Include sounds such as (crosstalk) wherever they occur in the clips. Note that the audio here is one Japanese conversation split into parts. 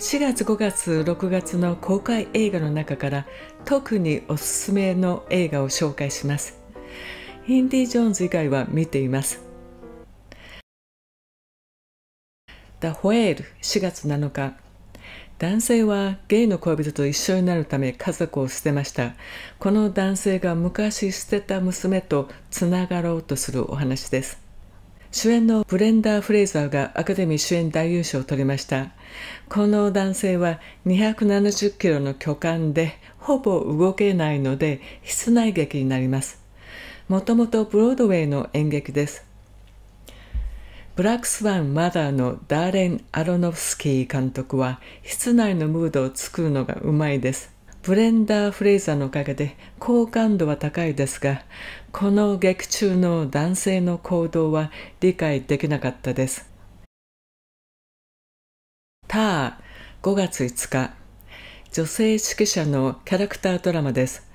4月5月6月の公開映画の中から特におすすめの映画を紹介しますインディ・ジョーンズ以外は見ていますダ・ホエール4月7日男性はゲイの恋人と一緒になるため家族を捨てましたこの男性が昔捨てた娘とつながろうとするお話です主演のブレンダー・フレイザーがアカデミー主演男優賞を取りましたこの男性は270キロの巨漢でほぼ動けないので室内劇になりますもともとブロードウェイの演劇ですブラックスワン・マダーのダーレン・アロノフスキー監督は室内のムードを作るのがうまいですブレンダー・フレイザーのおかげで好感度は高いですがこの劇中の男性の行動は理解できなかったですター5月5日女性指揮者のキャラクタードラマです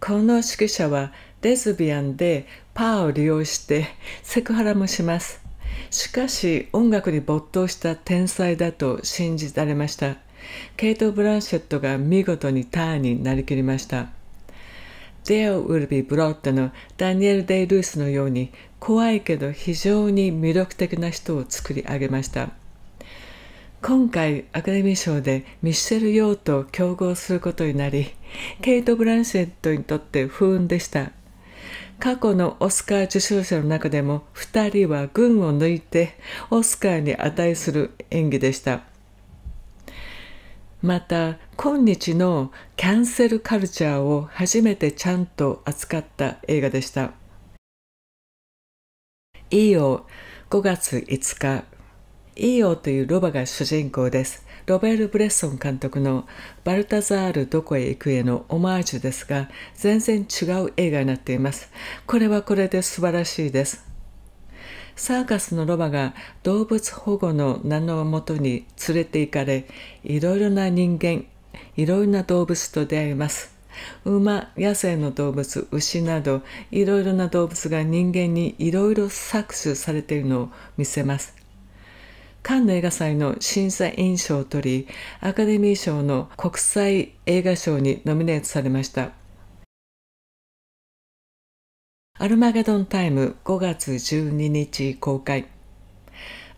この指揮者はレズビアンでパーを利用してセクハラもしますしかし音楽に没頭した天才だと信じられましたケイト・ブランシェットが見事にターンになりきりました。デアウルビ・ブロッ l のダニエル・デイ・ルースのように怖いけど非常に魅力的な人を作り上げました。今回アカデミー賞でミッシェル・ヨーと競合することになりケイト・ブランシェットにとって不運でした過去のオスカー受賞者の中でも2人は群を抜いてオスカーに値する演技でしたまた今日のキャンセルカルチャーを初めてちゃんと扱った映画でしたイオ5月5日イオというロバが主人公ですロベル・ブレッソン監督の「バルタザールどこへ行くへ」のオマージュですが全然違う映画になっていますこれはこれで素晴らしいですサーカスのロバが動物保護の名のもとに連れて行かれいろいろな人間いろいろな動物と出会います馬野生の動物牛などいろいろな動物が人間にいろいろ搾取されているのを見せますカンヌ映画祭の審査員賞を取りアカデミー賞の国際映画賞にノミネートされましたアルマゲドンタイム5月12日公開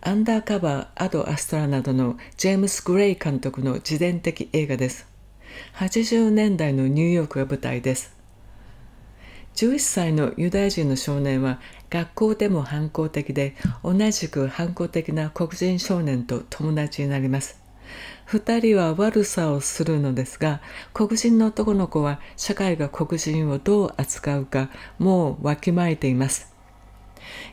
アンダーカバーアド・アストラなどのジェームス・グレイ監督の自伝的映画です80年代のニューヨークが舞台です11歳のユダヤ人の少年は学校でも反抗的で同じく反抗的な黒人少年と友達になります2人は悪さをするのですが黒人の男の子は社会が黒人をどう扱うかもうわきまえています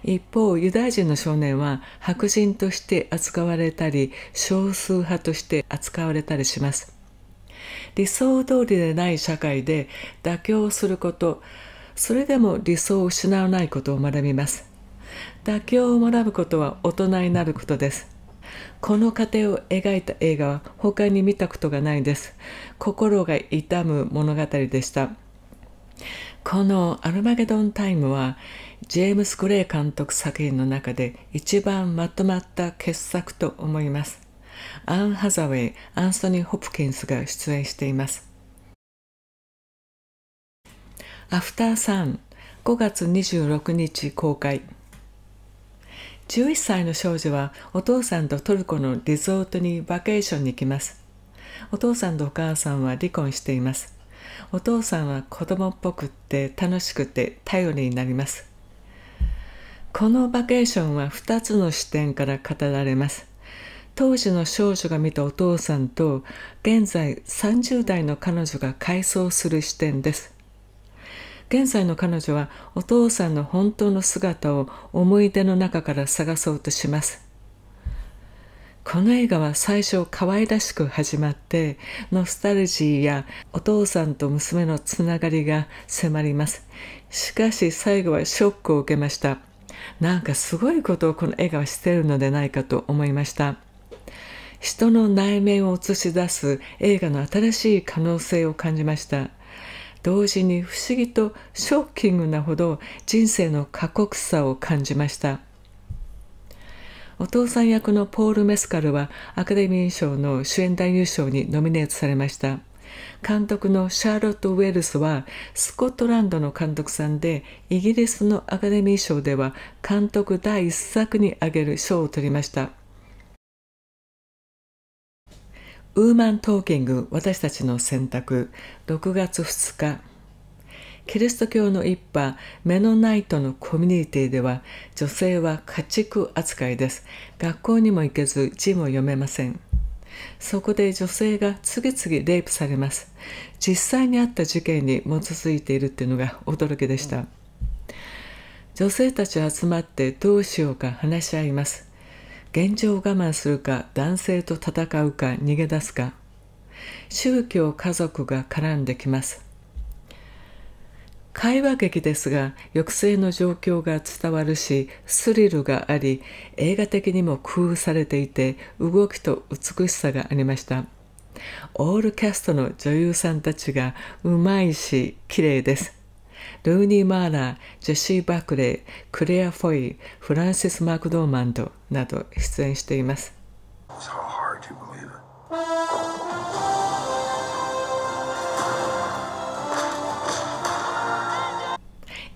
一方ユダヤ人の少年は白人として扱われたり少数派として扱われたりします理想通りでない社会で妥協することそれでも理想を失わないことを学びます妥協を学ぶことは大人になることですこの過程を描いた映画は他に見たことがないです心が痛む物語でしたこの「アルマゲドン・タイム」はジェームス・グレー監督作品の中で一番まとまった傑作と思いますアン・ハザウェイアンソニー・ホプキンスが出演していますアフターサン5月26日公開11歳の少女はお父さんとトルコのリゾートにバケーションに行きます。お父さんとお母さんは離婚しています。お父さんは子供っぽくって楽しくて頼りになります。このバケーションは2つの視点から語られます。当時の少女が見たお父さんと現在30代の彼女が回想する視点です。現在の彼女はお父さんの本当の姿を思い出の中から探そうとしますこの映画は最初可愛らしく始まってノスタルジーやお父さんと娘のつながりが迫りますしかし最後はショックを受けましたなんかすごいことをこの映画はしてるのでないかと思いました人の内面を映し出す映画の新しい可能性を感じました同時に不思議とショッキングなほど人生の過酷さを感じましたお父さん役のポール・メスカルはアカデミー賞の主演男優賞にノミネートされました監督のシャーロット・ウェルスはスコットランドの監督さんでイギリスのアカデミー賞では監督第1作に挙げる賞を取りましたウーマントーキング私たちの選択6月2日キリスト教の一派メノナイトのコミュニティでは女性は家畜扱いです学校にも行けず字も読めませんそこで女性が次々レイプされます実際にあった事件に基づいているっていうのが驚きでした女性たち集まってどうしようか話し合います現状を我慢するか男性と戦うか逃げ出すか宗教家族が絡んできます会話劇ですが抑制の状況が伝わるしスリルがあり映画的にも工夫されていて動きと美しさがありましたオールキャストの女優さんたちがうまいし綺麗ですルーニー・マーラー、ジェシー・バクレー、クレア・フォイ、フランシス・マクドーマンドなど出演しています。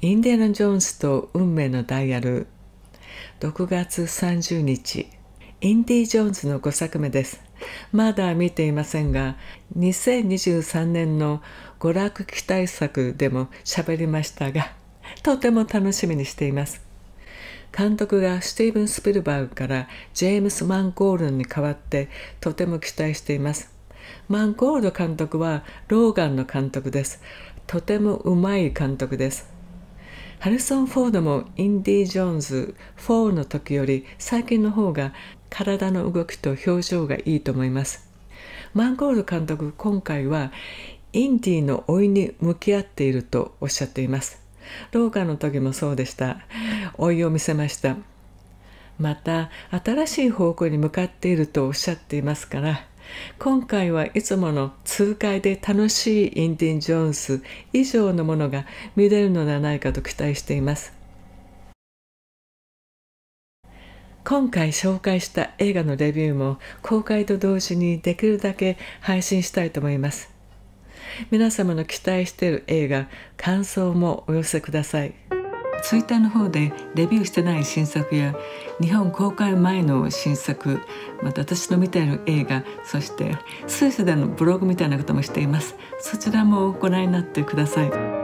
インディアナ・ジョーンズと運命のダイヤル6月30日インディ・ジョーンズの5作目ですまだ見ていませんが2023年の娯楽期待作でも喋りましたが (laughs) とても楽しみにしています監督がスティーブン・スピルバーグからジェームス・マンゴールドに代わってとても期待していますマンゴールド監督はローガンの監督ですとてもうまい監督ですハリソン・フォードもインディ・ジョーンズ4の時より最近の方が体の動きと表情がいいと思いますマンゴール監督今回はインディの老いに向き合っているとおっしゃっています廊下の時もそうでした老いを見せましたまた新しい方向に向かっているとおっしゃっていますから今回はいつもの痛快で楽しいインディ・ジョーンズ以上のものが見れるのではないかと期待しています今回紹介した映画のレビューも公開と同時にできるだけ配信したいと思います皆様の期待している映画感想もお寄せくださいツイッターの方でレビューしてない新作や日本公開前の新作また私の見ている映画そしてスイスでのブログみたいなこともしていますそちらもご覧になってください。